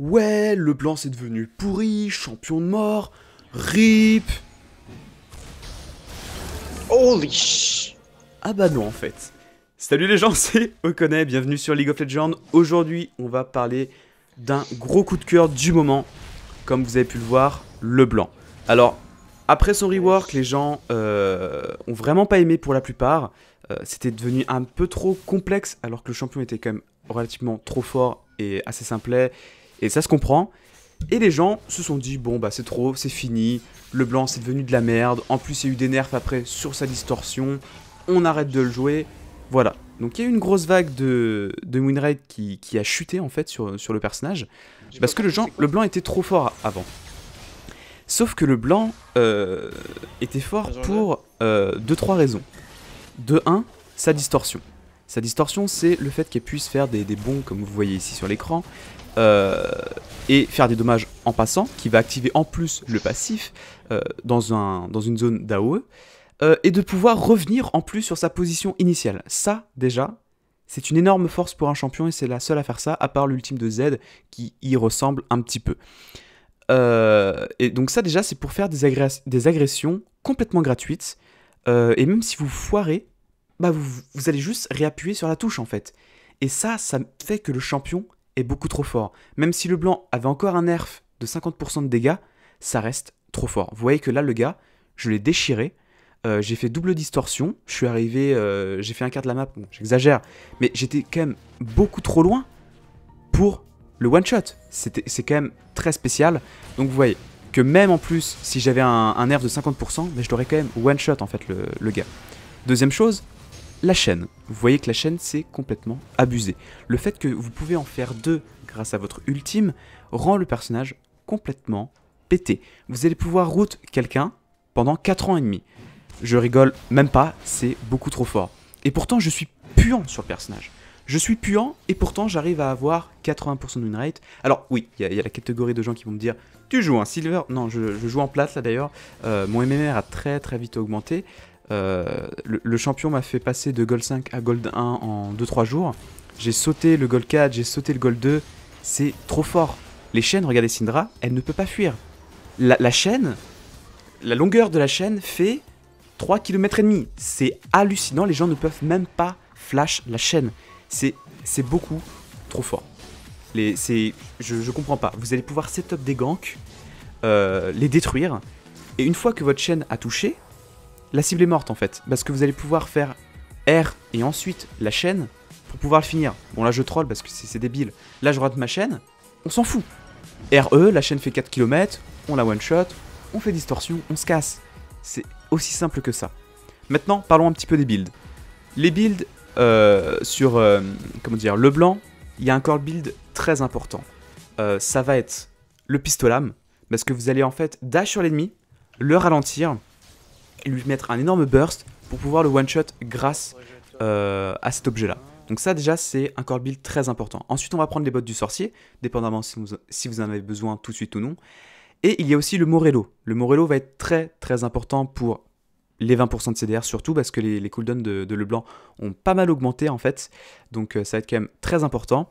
Ouais, le blanc c'est devenu pourri, champion de mort, RIP. Holy sh... Ah bah non en fait. Salut les gens, c'est Okone, bienvenue sur League of Legends. Aujourd'hui, on va parler d'un gros coup de cœur du moment, comme vous avez pu le voir, le blanc. Alors, après son rework, les gens euh, ont vraiment pas aimé pour la plupart. Euh, c'était devenu un peu trop complexe, alors que le champion était quand même relativement trop fort et assez simplet. Et ça se comprend. Et les gens se sont dit, bon, bah c'est trop, c'est fini. Le blanc, c'est devenu de la merde. En plus, il y a eu des nerfs après sur sa distorsion. On arrête de le jouer. Voilà. Donc il y a eu une grosse vague de, de qui, qui, a chuté en fait sur, le personnage. Parce que le, le blanc était trop fort avant. Sauf que le blanc euh, était fort pour 2-3 euh, raisons. De 1, sa distorsion. Sa distorsion, c'est le fait qu'elle puisse faire des, bons, comme vous voyez ici sur l'écran, euh, et faire des dommages en passant, qui va activer en plus le passif euh, dans, un, dans une zone d'AOE, euh, et de pouvoir revenir en plus sur sa position initiale. Ça, déjà, c'est une énorme force pour un champion et c'est la seule à faire ça, à part l'ultime de Z qui y ressemble un petit peu. et donc ça déjà, c'est pour faire des, des, agressions complètement gratuites. et même si vous foirez, bah vous, allez juste réappuyer sur la touche en fait. Et ça, ça fait que le champion est beaucoup trop fort. Même si le blanc avait encore un nerf de 50% de dégâts, ça reste trop fort. Vous voyez que là, le gars, je l'ai déchiré. Euh, j'ai fait double distorsion. Je suis arrivé, euh, j'ai fait un quart de la map. j'exagère, mais j'étais quand même beaucoup trop loin pour le one shot. C'est quand même très spécial. Donc vous voyez que même en plus, si j'avais un, nerf de 50%, mais je l'aurais quand même one shot en fait le gars. Deuxième chose, la chaîne. Vous voyez que la chaîne, c'est complètement abusé. Le fait que vous pouvez en faire deux grâce à votre ultime rend le personnage complètement pété. Vous allez pouvoir route quelqu'un pendant 4 ans et demi. Je rigole même pas, c'est beaucoup trop fort. Et pourtant, je suis puant sur le personnage. Je suis puant et pourtant j'arrive à avoir 80% de rate. Alors oui, il y, a la catégorie de gens qui vont me dire tu joues un silver. Non, je, joue en plate là d'ailleurs. Euh, mon MMR a très très vite augmenté. Euh, le, champion m'a fait passer de Gold 5 à Gold 1 en 2-3 jours. J'ai sauté le Gold 4, j'ai sauté le Gold 2. C'est trop fort. Les chaînes, regardez Syndra, elle ne peut pas fuir. La, chaîne, la longueur de la chaîne fait 3 km et demi. C'est hallucinant, les gens ne peuvent même pas flash la chaîne. C'est beaucoup trop fort. Les, je, je comprends pas. Vous allez pouvoir setup des ganks, euh, les détruire. Et une fois que votre chaîne a touché, la cible est morte en fait, parce que vous allez pouvoir faire R et ensuite la chaîne pour pouvoir le finir. Bon là je troll parce que c'est débile. Là je rate ma chaîne, on s'en fout. RE, la chaîne fait 4 km, on la one shot, on fait distorsion, on se casse. C'est aussi simple que ça. Maintenant, parlons un petit peu des builds. Les builds euh, sur euh, comment dire, le blanc, il y a un core build très important. Euh, ça va être le pistolam, parce que vous allez en fait dash sur l'ennemi, le ralentir, lui mettre un énorme burst pour pouvoir le one-shot grâce euh, à cet objet-là. Donc ça déjà c'est un core build très important. Ensuite on va prendre les bottes du sorcier, dépendamment si vous, si vous en avez besoin tout de suite ou non. Et il y a aussi le Morello. Le Morello va être très très important pour les 20% de CDR surtout parce que les, les cooldowns de, Leblanc ont pas mal augmenté en fait. Donc euh, ça va être quand même très important.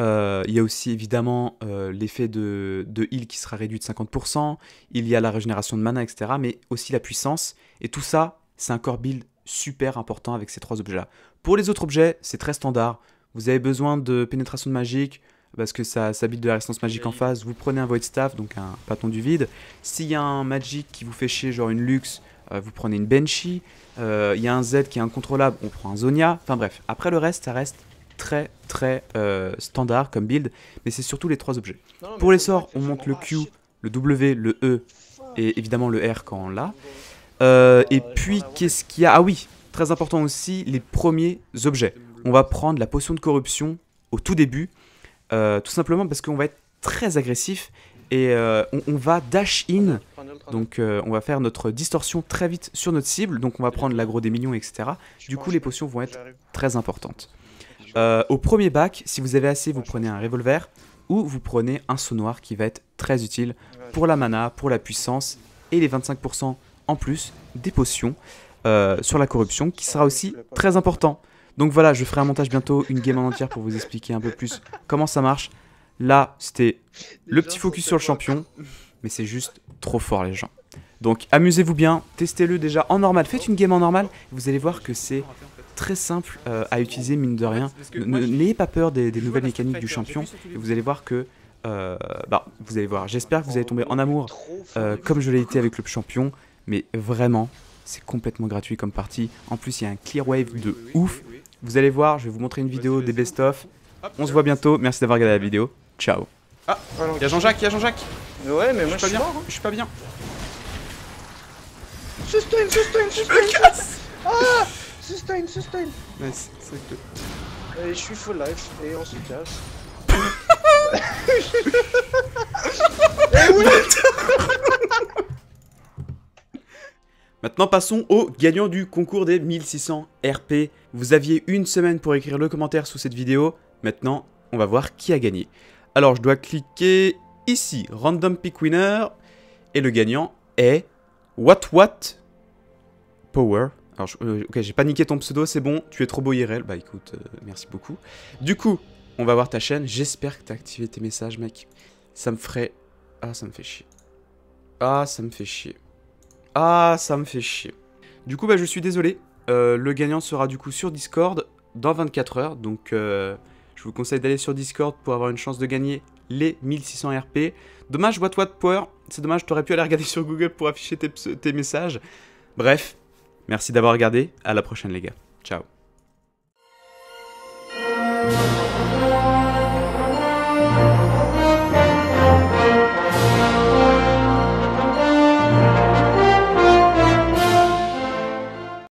Euh, il y a aussi évidemment euh, l'effet de, de, heal qui sera réduit de 50%, il y a la régénération de mana, etc. Mais aussi la puissance. Et tout ça, c'est un core build super important avec ces trois objets-là. Pour les autres objets, c'est très standard. Vous avez besoin de pénétration de magique, parce que ça, ça de la résistance magique en phase. Vous prenez un Void Staff, donc un bâton du vide. S'il y a un Magic qui vous fait chier, genre une Luxe, euh, vous prenez une Banshee. Il y a un Z qui est incontrôlable, on prend un Zonia. Enfin bref, après le reste, ça reste très très euh, standard comme build, mais c'est surtout les trois objets. Pour les sorts, on monte le Q, le W, le E et évidemment le R quand on l'a. Euh, et puis qu'est-ce qu'il y a Ah oui, très important aussi, les premiers objets. On va prendre la potion de corruption au tout début, euh, tout simplement parce qu'on va être très agressif et on, va dash in, donc on va faire notre distorsion très vite sur notre cible, donc on va prendre l'aggro des minions, etc. Du coup, les potions vont être très importantes. Euh, au premier bac, si vous avez assez, vous prenez un revolver ou vous prenez un saut noir qui va être très utile pour la mana, pour la puissance et les 25% en plus des potions euh, sur la corruption qui sera aussi très important. Donc voilà, je ferai un montage bientôt, une game en entière pour vous expliquer un peu plus comment ça marche. Là, c'était le petit focus sur le champion, mais c'est juste trop fort les gens. Donc amusez-vous bien, testez-le déjà en normal, faites une game en normal, vous allez voir que c'est très simple euh, à utiliser, mine de rien. N'ayez pas peur des, nouvelles mécaniques du champion, vous allez voir que euh, bah, vous allez voir, j'espère que vous allez tomber en amour, euh, comme je l'ai été avec le champion, mais vraiment, c'est complètement gratuit comme partie. En plus, il y a un clear wave de ouf. Vous allez voir, je vais vous montrer une vidéo des best-of. On se voit bientôt, merci d'avoir regardé la vidéo, ciao. Ah, il y a Jean-Jacques, il y a Jean-Jacques Ouais, mais moi hein. je suis pas bien, je suis pas bien. Je, je, je, Sustain, sustain Nice, c'est que... Et je suis full life, et on se casse. Maintenant passons au gagnant du concours des 1600 RP. Vous aviez une semaine pour écrire le commentaire sous cette vidéo. Maintenant, on va voir qui a gagné. Alors, je dois cliquer ici, Random Pick Winner. Et le gagnant est... What What Power alors, euh, ok, j'ai pas niqué ton pseudo, c'est bon, tu es trop beau IRL. Bah écoute, euh, merci beaucoup. Du coup, on va voir ta chaîne. J'espère que t'as activé tes messages, mec. Ça me ferait... Ah, ça me fait chier. Ah, ça me fait chier. Ah, ça me fait chier. Du coup, bah je suis désolé. Euh, le gagnant sera du coup sur Discord dans 24 heures. Donc, je vous conseille d'aller sur Discord pour avoir une chance de gagner les 1600 RP. Dommage, toi de Power. C'est dommage, t'aurais pu aller regarder sur Google pour afficher tes messages. Bref, Merci d'avoir regardé, à la prochaine les gars. Ciao